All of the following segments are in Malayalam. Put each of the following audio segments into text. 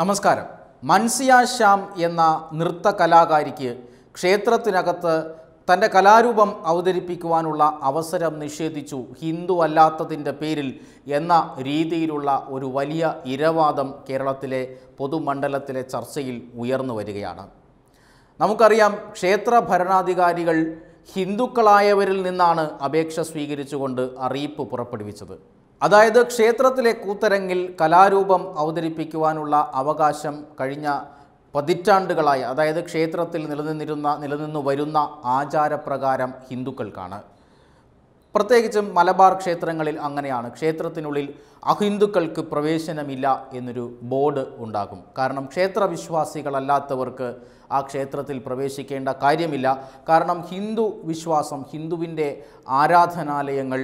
നമസ്കാരം മൻസിയ ശ്യാം എന്ന നൃത്ത കലാകാരിക്ക് ക്ഷേത്രത്തിനകത്ത് തൻ്റെ കലാരൂപം അവതരിപ്പിക്കുവാനുള്ള അവസരം നിഷേധിച്ചു ഹിന്ദു അല്ലാത്തതിൻ്റെ പേരിൽ എന്ന രീതിയിലുള്ള ഒരു വലിയ ഇരവാദം കേരളത്തിലെ പൊതുമണ്ഡലത്തിലെ ചർച്ചയിൽ ഉയർന്നു വരികയാണ് നമുക്കറിയാം ക്ഷേത്ര ഭരണാധികാരികൾ ഹിന്ദുക്കളായവരിൽ നിന്നാണ് അപേക്ഷ സ്വീകരിച്ചുകൊണ്ട് അറിയിപ്പ് പുറപ്പെടുവിച്ചത് അതായത് ക്ഷേത്രത്തിലെ കൂത്തരങ്ങിൽ കലാരൂപം അവതരിപ്പിക്കുവാനുള്ള അവകാശം കഴിഞ്ഞ പതിറ്റാണ്ടുകളായി അതായത് ക്ഷേത്രത്തിൽ നിലനിന്നിരുന്ന നിലനിന്നു വരുന്ന ആചാരപ്രകാരം ഹിന്ദുക്കൾക്കാണ് പ്രത്യേകിച്ചും മലബാർ ക്ഷേത്രങ്ങളിൽ അങ്ങനെയാണ് ക്ഷേത്രത്തിനുള്ളിൽ അഹിന്ദുക്കൾക്ക് പ്രവേശനമില്ല എന്നൊരു ബോർഡ് ഉണ്ടാകും കാരണം ക്ഷേത്രവിശ്വാസികളല്ലാത്തവർക്ക് ആ ക്ഷേത്രത്തിൽ പ്രവേശിക്കേണ്ട കാര്യമില്ല കാരണം ഹിന്ദു വിശ്വാസം ഹിന്ദുവിൻ്റെ ആരാധനാലയങ്ങൾ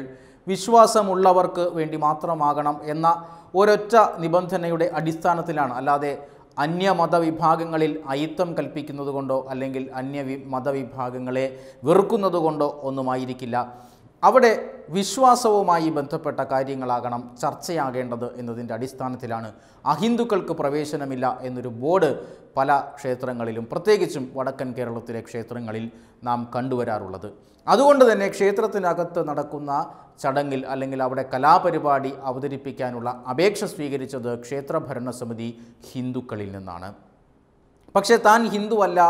വിശ്വാസമുള്ളവർക്ക് വേണ്ടി മാത്രമാകണം എന്ന ഒരൊറ്റ നിബന്ധനയുടെ അടിസ്ഥാനത്തിലാണ് അല്ലാതെ അന്യ മതവിഭാഗങ്ങളിൽ അയിത്തം കൽപ്പിക്കുന്നതുകൊണ്ടോ അല്ലെങ്കിൽ അന്യ മതവിഭാഗങ്ങളെ വെറുക്കുന്നതുകൊണ്ടോ ഒന്നുമായിരിക്കില്ല അവിടെ വിശ്വാസവുമായി ബന്ധപ്പെട്ട കാര്യങ്ങളാകണം ചർച്ചയാകേണ്ടത് എന്നതിൻ്റെ അടിസ്ഥാനത്തിലാണ് അഹിന്ദുക്കൾക്ക് പ്രവേശനമില്ല എന്നൊരു ബോർഡ് പല ക്ഷേത്രങ്ങളിലും പ്രത്യേകിച്ചും വടക്കൻ കേരളത്തിലെ ക്ഷേത്രങ്ങളിൽ നാം കണ്ടുവരാറുള്ളത് അതുകൊണ്ട് തന്നെ ക്ഷേത്രത്തിനകത്ത് നടക്കുന്ന ചടങ്ങിൽ അല്ലെങ്കിൽ അവിടെ കലാപരിപാടി അവതരിപ്പിക്കാനുള്ള അപേക്ഷ സ്വീകരിച്ചത് ക്ഷേത്രഭരണ സമിതി ഹിന്ദുക്കളിൽ നിന്നാണ് പക്ഷേ താൻ ഹിന്ദുവല്ല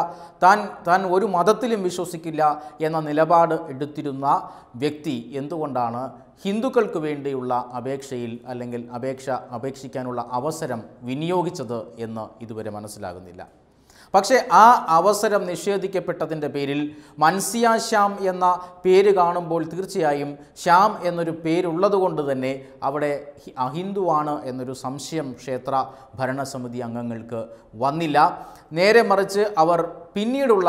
താൻ താൻ ഒരു മതത്തിലും വിശ്വസിക്കില്ല എന്ന നിലപാട് എടുത്തിരുന്ന വ്യക്തി എന്തുകൊണ്ടാണ് ഹിന്ദുക്കൾക്ക് വേണ്ടിയുള്ള അപേക്ഷയിൽ അല്ലെങ്കിൽ അപേക്ഷ അപേക്ഷിക്കാനുള്ള അവസരം വിനിയോഗിച്ചത് എന്ന് ഇതുവരെ മനസ്സിലാകുന്നില്ല പക്ഷേ ആ അവസരം നിഷേധിക്കപ്പെട്ടതിൻ്റെ പേരിൽ മൻസിയ ശ്യാം എന്ന പേര് കാണുമ്പോൾ തീർച്ചയായും ശ്യാം എന്നൊരു കൊണ്ട് തന്നെ അവിടെ അഹിന്ദുവാണ് എന്നൊരു സംശയം ക്ഷേത്ര ഭരണസമിതി അംഗങ്ങൾക്ക് വന്നില്ല നേരെ മറിച്ച് അവർ പിന്നീടുള്ള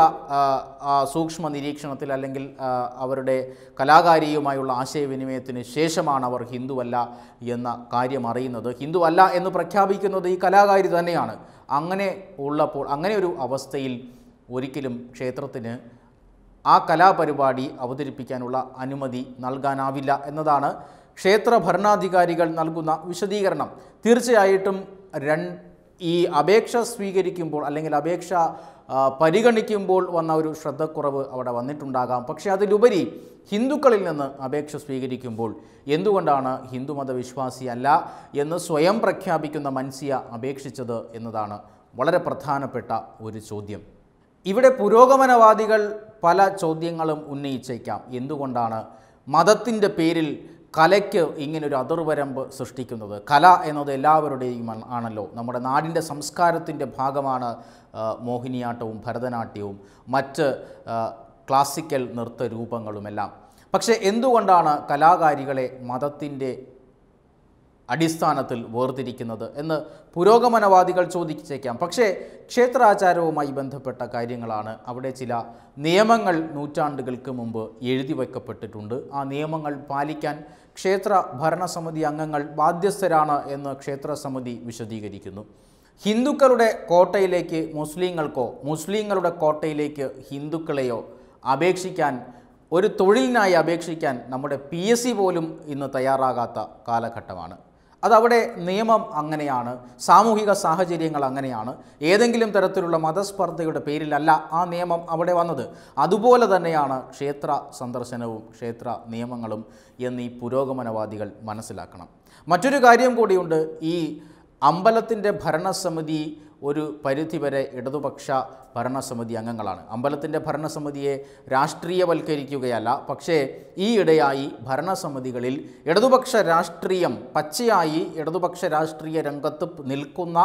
സൂക്ഷ്മ നിരീക്ഷണത്തിൽ അല്ലെങ്കിൽ അവരുടെ കലാകാരിയുമായുള്ള ആശയവിനിമയത്തിന് ശേഷമാണ് അവർ ഹിന്ദുവല്ല എന്ന കാര്യം അറിയുന്നത് ഹിന്ദുവല്ല എന്ന് പ്രഖ്യാപിക്കുന്നത് ഈ കലാകാരി തന്നെയാണ് അങ്ങനെ ഉള്ളപ്പോൾ അങ്ങനെ ഒരു അവസ്ഥയിൽ ഒരിക്കലും ക്ഷേത്രത്തിന് ആ കലാപരിപാടി അവതരിപ്പിക്കാനുള്ള അനുമതി നൽകാനാവില്ല എന്നതാണ് ക്ഷേത്ര ഭരണാധികാരികൾ നൽകുന്ന വിശദീകരണം തീർച്ചയായിട്ടും ഈ അപേക്ഷ സ്വീകരിക്കുമ്പോൾ അല്ലെങ്കിൽ അപേക്ഷ പരിഗണിക്കുമ്പോൾ വന്ന ഒരു ശ്രദ്ധക്കുറവ് അവിടെ വന്നിട്ടുണ്ടാകാം പക്ഷേ അതിലുപരി ഹിന്ദുക്കളിൽ നിന്ന് അപേക്ഷ സ്വീകരിക്കുമ്പോൾ എന്തുകൊണ്ടാണ് ഹിന്ദുമത വിശ്വാസിയല്ല എന്ന് സ്വയം പ്രഖ്യാപിക്കുന്ന മൻസിയ അപേക്ഷിച്ചത് എന്നതാണ് വളരെ പ്രധാനപ്പെട്ട ഒരു ചോദ്യം ഇവിടെ പുരോഗമനവാദികൾ പല ചോദ്യങ്ങളും ഉന്നയിച്ചേക്കാം എന്തുകൊണ്ടാണ് മതത്തിൻ്റെ പേരിൽ കലയ്ക്ക് ഇങ്ങനൊരു അതിർവരമ്പ് സൃഷ്ടിക്കുന്നത് കല എന്നത് എല്ലാവരുടെയും ആണല്ലോ നമ്മുടെ നാടിൻ്റെ സംസ്കാരത്തിൻ്റെ ഭാഗമാണ് മോഹിനിയാട്ടവും ഭരതനാട്യവും മറ്റ് ക്ലാസിക്കൽ നൃത്ത രൂപങ്ങളുമെല്ലാം പക്ഷേ എന്തുകൊണ്ടാണ് കലാകാരികളെ മതത്തിൻ്റെ അടിസ്ഥാനത്തിൽ വേർതിരിക്കുന്നത് എന്ന് പുരോഗമനവാദികൾ ചോദിച്ചേക്കാം പക്ഷേ ക്ഷേത്രാചാരവുമായി ബന്ധപ്പെട്ട കാര്യങ്ങളാണ് അവിടെ ചില നിയമങ്ങൾ നൂറ്റാണ്ടുകൾക്ക് മുമ്പ് എഴുതി വയ്ക്കപ്പെട്ടിട്ടുണ്ട് ആ നിയമങ്ങൾ പാലിക്കാൻ ക്ഷേത്ര ഭരണസമിതി അംഗങ്ങൾ ബാധ്യസ്ഥരാണ് എന്ന് ക്ഷേത്രസമിതി വിശദീകരിക്കുന്നു ഹിന്ദുക്കളുടെ കോട്ടയിലേക്ക് മുസ്ലിങ്ങൾക്കോ മുസ്ലിങ്ങളുടെ കോട്ടയിലേക്ക് ഹിന്ദുക്കളെയോ അപേക്ഷിക്കാൻ ഒരു തൊഴിലിനായി അപേക്ഷിക്കാൻ നമ്മുടെ പി പോലും ഇന്ന് തയ്യാറാകാത്ത കാലഘട്ടമാണ് അതവിടെ നിയമം അങ്ങനെയാണ് സാമൂഹിക സാഹചര്യങ്ങൾ അങ്ങനെയാണ് ഏതെങ്കിലും തരത്തിലുള്ള മതസ്പർദ്ധയുടെ പേരിലല്ല ആ നിയമം അവിടെ വന്നത് അതുപോലെ തന്നെയാണ് ക്ഷേത്ര സന്ദർശനവും ക്ഷേത്ര നിയമങ്ങളും എന്നീ പുരോഗമനവാദികൾ മനസ്സിലാക്കണം മറ്റൊരു കാര്യം കൂടിയുണ്ട് ഈ അമ്പലത്തിൻ്റെ ഭരണസമിതി ഒരു പരിധിവരെ ഇടതുപക്ഷ ഭരണസമിതി അംഗങ്ങളാണ് അമ്പലത്തിൻ്റെ ഭരണസമിതിയെ രാഷ്ട്രീയവൽക്കരിക്കുകയല്ല പക്ഷേ ഈയിടെയായി ഭരണസമിതികളിൽ ഇടതുപക്ഷ രാഷ്ട്രീയം പച്ചയായി ഇടതുപക്ഷ രാഷ്ട്രീയ രംഗത്ത് നിൽക്കുന്ന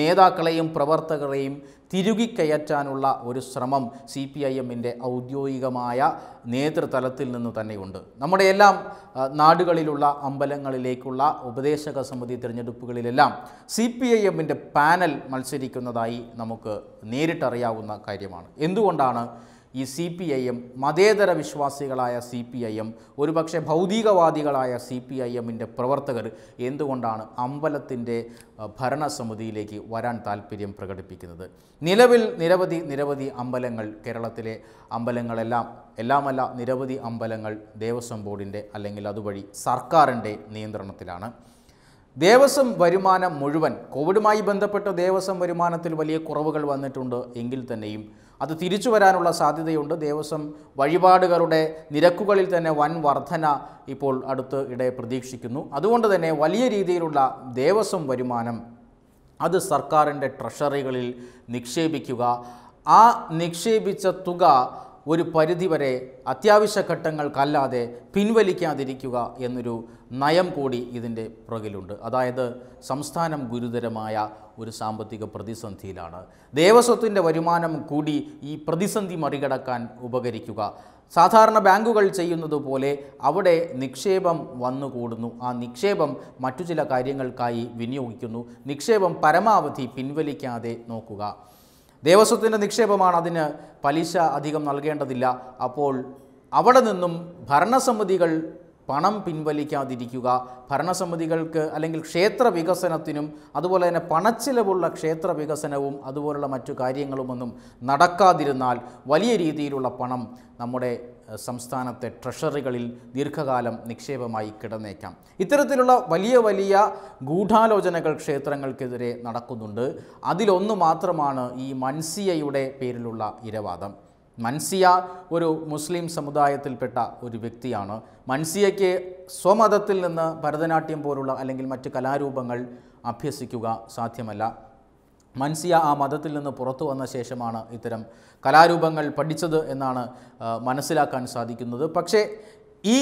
നേതാക്കളെയും പ്രവർത്തകരെയും തിരുകിക്കയറ്റാനുള്ള ഒരു ശ്രമം സി പി ഐ എമ്മിൻ്റെ ഔദ്യോഗികമായ നേതൃതലത്തിൽ നിന്ന് തന്നെയുണ്ട് നമ്മുടെ എല്ലാം നാടുകളിലുള്ള അമ്പലങ്ങളിലേക്കുള്ള ഉപദേശക സമിതി തിരഞ്ഞെടുപ്പുകളിലെല്ലാം സി പി ഐ എമ്മിൻ്റെ പാനൽ മത്സരിക്കുന്നതായി നമുക്ക് നേരിട്ടറിയാവുന്ന കാര്യമാണ് എന്തുകൊണ്ടാണ് ഈ സി പി ഐ എം മതേതര വിശ്വാസികളായ സി പി ഐ എം ഒരുപക്ഷെ ഭൗതികവാദികളായ സി പി ഐ എമ്മിൻ്റെ പ്രവർത്തകർ എന്തുകൊണ്ടാണ് അമ്പലത്തിൻ്റെ ഭരണസമിതിയിലേക്ക് വരാൻ താല്പര്യം പ്രകടിപ്പിക്കുന്നത് നിലവിൽ നിരവധി നിരവധി അമ്പലങ്ങൾ കേരളത്തിലെ അമ്പലങ്ങളെല്ലാം എല്ലാമല്ല നിരവധി അമ്പലങ്ങൾ ദേവസ്വം ബോർഡിൻ്റെ അല്ലെങ്കിൽ അതുവഴി സർക്കാരിൻ്റെ നിയന്ത്രണത്തിലാണ് ദേവസ്വം വരുമാനം മുഴുവൻ കോവിഡുമായി ബന്ധപ്പെട്ട് ദേവസ്വം വരുമാനത്തിൽ വലിയ കുറവുകൾ വന്നിട്ടുണ്ട് എങ്കിൽ തന്നെയും അത് തിരിച്ചു വരാനുള്ള സാധ്യതയുണ്ട് ദേവസ്വം വഴിപാടുകളുടെ നിരക്കുകളിൽ തന്നെ വൻ വർധന ഇപ്പോൾ അടുത്ത് ഇടെ പ്രതീക്ഷിക്കുന്നു അതുകൊണ്ട് തന്നെ വലിയ രീതിയിലുള്ള ദേവസ്വം വരുമാനം അത് സർക്കാരിൻ്റെ ട്രഷറികളിൽ നിക്ഷേപിക്കുക ആ നിക്ഷേപിച്ച തുക ഒരു പരിധിവരെ അത്യാവശ്യഘട്ടങ്ങൾക്കല്ലാതെ പിൻവലിക്കാതിരിക്കുക എന്നൊരു നയം കൂടി ഇതിൻ്റെ പുറകിലുണ്ട് അതായത് സംസ്ഥാനം ഗുരുതരമായ ഒരു സാമ്പത്തിക പ്രതിസന്ധിയിലാണ് ദേവസ്വത്തിൻ്റെ വരുമാനം കൂടി ഈ പ്രതിസന്ധി മറികടക്കാൻ ഉപകരിക്കുക സാധാരണ ബാങ്കുകൾ ചെയ്യുന്നത് പോലെ അവിടെ നിക്ഷേപം വന്നുകൂടുന്നു ആ നിക്ഷേപം മറ്റു ചില കാര്യങ്ങൾക്കായി വിനിയോഗിക്കുന്നു നിക്ഷേപം പരമാവധി പിൻവലിക്കാതെ നോക്കുക ദേവസ്വത്തിൻ്റെ നിക്ഷേപമാണ് അതിന് പലിശ അധികം നൽകേണ്ടതില്ല അപ്പോൾ അവിടെ നിന്നും ഭരണസമിതികൾ പണം പിൻവലിക്കാതിരിക്കുക ഭരണസമിതികൾക്ക് അല്ലെങ്കിൽ ക്ഷേത്ര വികസനത്തിനും അതുപോലെ തന്നെ പണച്ചിലവുള്ള ക്ഷേത്ര വികസനവും അതുപോലുള്ള മറ്റു കാര്യങ്ങളുമൊന്നും നടക്കാതിരുന്നാൽ വലിയ രീതിയിലുള്ള പണം നമ്മുടെ സംസ്ഥാനത്തെ ട്രഷറികളിൽ ദീർഘകാലം നിക്ഷേപമായി കിടന്നേക്കാം ഇത്തരത്തിലുള്ള വലിയ വലിയ ഗൂഢാലോചനകൾ ക്ഷേത്രങ്ങൾക്കെതിരെ നടക്കുന്നുണ്ട് അതിലൊന്നു മാത്രമാണ് ഈ മൻസിയയുടെ പേരിലുള്ള ഇരവാദം മൻസിയ ഒരു മുസ്ലിം സമുദായത്തിൽപ്പെട്ട ഒരു വ്യക്തിയാണ് മൻസിയയ്ക്ക് സ്വമതത്തിൽ നിന്ന് ഭരതനാട്യം പോലുള്ള അല്ലെങ്കിൽ മറ്റ് കലാരൂപങ്ങൾ അഭ്യസിക്കുക സാധ്യമല്ല മൻസിയ ആ മതത്തിൽ നിന്ന് പുറത്തു വന്ന ശേഷമാണ് ഇത്തരം കലാരൂപങ്ങൾ പഠിച്ചത് എന്നാണ് മനസ്സിലാക്കാൻ സാധിക്കുന്നത് പക്ഷേ ഈ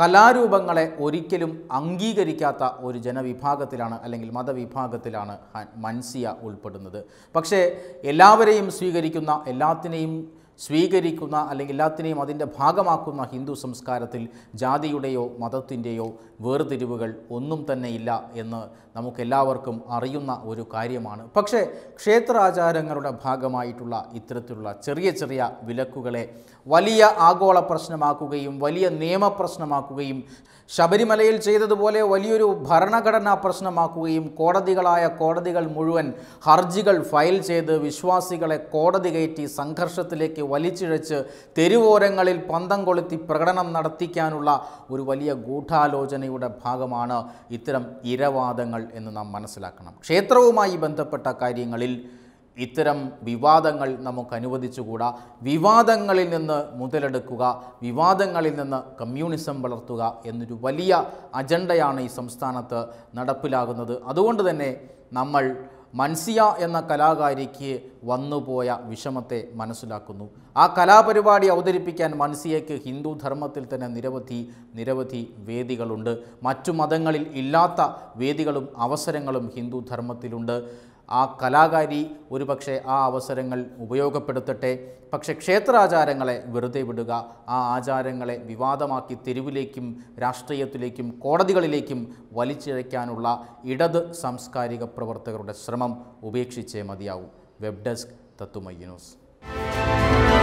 കലാരൂപങ്ങളെ ഒരിക്കലും അംഗീകരിക്കാത്ത ഒരു ജനവിഭാഗത്തിലാണ് അല്ലെങ്കിൽ മതവിഭാഗത്തിലാണ് മൻസിയ ഉൾപ്പെടുന്നത് പക്ഷേ എല്ലാവരെയും സ്വീകരിക്കുന്ന എല്ലാത്തിനെയും സ്വീകരിക്കുന്ന അല്ലെങ്കിൽ എല്ലാത്തിനെയും അതിൻ്റെ ഭാഗമാക്കുന്ന ഹിന്ദു സംസ്കാരത്തിൽ ജാതിയുടെയോ മതത്തിൻ്റെയോ വേർതിരിവുകൾ ഒന്നും തന്നെ ഇല്ല എന്ന് നമുക്കെല്ലാവർക്കും അറിയുന്ന ഒരു കാര്യമാണ് പക്ഷേ ക്ഷേത്രാചാരങ്ങളുടെ ഭാഗമായിട്ടുള്ള ഇത്തരത്തിലുള്ള ചെറിയ ചെറിയ വിലക്കുകളെ വലിയ ആഗോള പ്രശ്നമാക്കുകയും വലിയ നിയമപ്രശ്നമാക്കുകയും ശബരിമലയിൽ ചെയ്തതുപോലെ വലിയൊരു ഭരണഘടനാ പ്രശ്നമാക്കുകയും കോടതികളായ കോടതികൾ മുഴുവൻ ഹർജികൾ ഫയൽ ചെയ്ത് വിശ്വാസികളെ കോടതി കയറ്റി സംഘർഷത്തിലേക്ക് വലിച്ചിഴച്ച് തെരുവോരങ്ങളിൽ പന്തം കൊളുത്തി പ്രകടനം നടത്തിക്കാനുള്ള ഒരു വലിയ ഗൂഢാലോചനയുടെ ഭാഗമാണ് ഇത്തരം ഇരവാദങ്ങൾ എന്ന് നാം മനസ്സിലാക്കണം ക്ഷേത്രവുമായി ബന്ധപ്പെട്ട കാര്യങ്ങളിൽ ഇത്തരം വിവാദങ്ങൾ നമുക്ക് അനുവദിച്ചുകൂടാ വിവാദങ്ങളിൽ നിന്ന് മുതലെടുക്കുക വിവാദങ്ങളിൽ നിന്ന് കമ്മ്യൂണിസം വളർത്തുക എന്നൊരു വലിയ അജണ്ടയാണ് ഈ സംസ്ഥാനത്ത് നടപ്പിലാകുന്നത് അതുകൊണ്ട് തന്നെ നമ്മൾ മൻസിയ എന്ന കലാകാരിക്ക് വന്നുപോയ വിഷമത്തെ മനസ്സിലാക്കുന്നു ആ കലാപരിപാടി അവതരിപ്പിക്കാൻ മൻസിയയ്ക്ക് ഹിന്ദു ധർമ്മത്തിൽ തന്നെ നിരവധി നിരവധി വേദികളുണ്ട് മറ്റു മതങ്ങളിൽ ഇല്ലാത്ത വേദികളും അവസരങ്ങളും ഹിന്ദു ധർമ്മത്തിലുണ്ട് ആ കലാകാരി ഒരുപക്ഷെ ആ അവസരങ്ങൾ ഉപയോഗപ്പെടുത്തട്ടെ പക്ഷേ ക്ഷേത്രാചാരങ്ങളെ വെറുതെ വിടുക ആ ആചാരങ്ങളെ വിവാദമാക്കി തെരുവിലേക്കും രാഷ്ട്രീയത്തിലേക്കും കോടതികളിലേക്കും വലിച്ചിഴയ്ക്കാനുള്ള ഇടത് സാംസ്കാരിക പ്രവർത്തകരുടെ ശ്രമം ഉപേക്ഷിച്ചേ മതിയാവും വെബ് ഡെസ്ക് തത്തുമയ്യ ന്യൂസ്